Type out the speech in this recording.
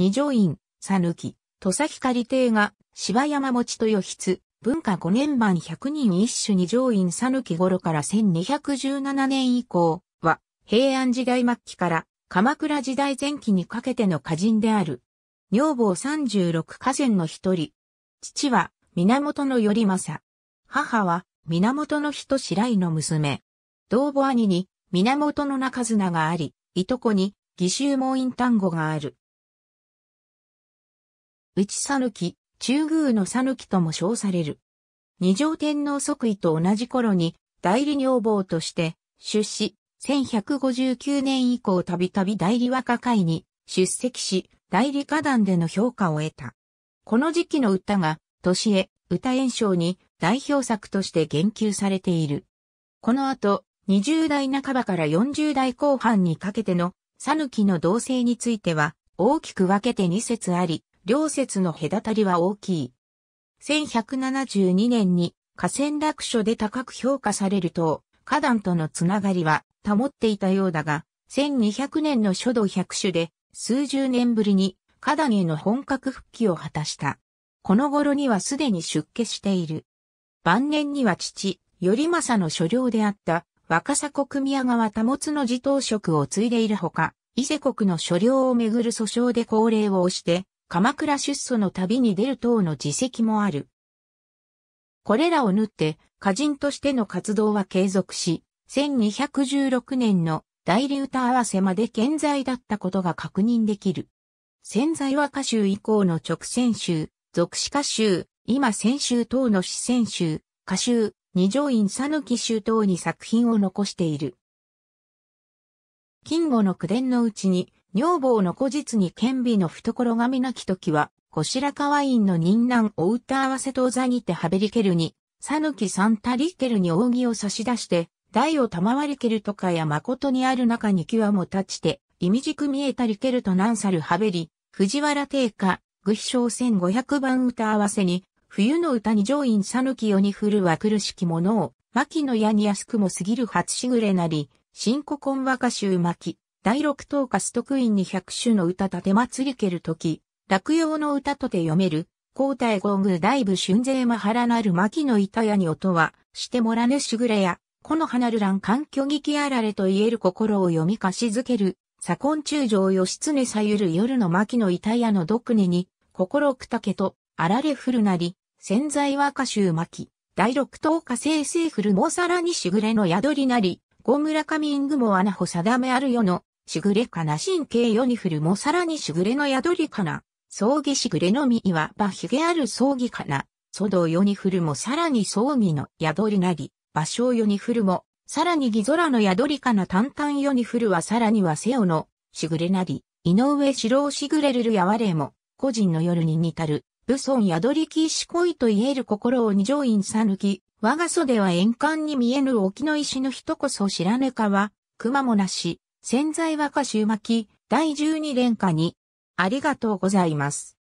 二条院、さぬき、土佐光邸が、芝山餅と与筆、文化5年版100人一種二条院さぬき頃から1217年以降は、平安時代末期から鎌倉時代前期にかけての歌人である。女房36河川の一人。父は源頼政。母は源の人白井の娘。同母兄に源の中綱があり、いとこに義州門院丹後がある。内ぬき、中宮のさぬきとも称される。二条天皇即位と同じ頃に代理女房として出資、1159年以降たびたび代理和歌会に出席し、代理歌壇での評価を得た。この時期の歌が、年へ歌演唱に代表作として言及されている。この後、20代半ばから40代後半にかけての、さぬきの同性については、大きく分けて2節あり、両説の隔たりは大きい。1172年に河川落書で高く評価されると、花壇とのつながりは保っていたようだが、1200年の書道百種で数十年ぶりに花壇への本格復帰を果たした。この頃にはすでに出家している。晩年には父、頼政の所領であった若狭国宮川保つの自当職を継いでいるほか、伊勢国の所領をめぐる訴訟で高齢を押して、鎌倉出祖の旅に出る等の自責もある。これらを縫って、歌人としての活動は継続し、1216年の代理歌合わせまで健在だったことが確認できる。潜在和歌集以降の直線集、俗詞歌集、今戦集等の四川集、歌集、二条院讃岐集等に作品を残している。金吾の句伝のうちに、女房の後日に顕微の懐がみなき時は、こ白らかワインの人難お歌合わせ当座にてはべりけるに、さぬきさんたりけるに扇を差し出して、台を賜りけるとかや誠にある中に際も立ちて、意味軸見えたりけるとなんさるはべり、藤原定家、具秘章千五百番歌合わせに、冬の歌に上院さぬきよに降るは苦しきものを、牧の矢に安くも過ぎる初しぐれなり、新古今和歌集巻、第六等歌ス徳院に百首の歌立て祭りけるとき、落葉の歌とて読める、皇太皇宮大部春税まはらなる牧の板屋に音は、してもらぬしぐれや、この花るらん環境劇あられと言える心を読みかしづける、左近中将義経さゆる夜の牧の板屋の毒根に、心くたけと、あられふるなり、潜在は歌集巻、第六等歌生成ふるもさらにしぐれの宿りなり、小村上イングも穴穂定めあるよの、しぐれかな神経ヨニフルもさらにしぐれの宿りかな。葬儀しぐれのみいわばひげある葬儀かな。祖道ヨニフルもさらに葬儀の宿りなり。芭蕉ヨニフルもさらにギゾラの宿りかな淡々ヨニフルはさらにはセオのしぐれなり。井上四郎しぐれるるやわれも個人の夜に似たる。武尊宿りき石恋と言える心を二条院さぬき。我が袖は円環に見えぬ沖の石の人こそ知らぬかは、熊もなし、潜在和歌集巻第12連歌にありがとうございます。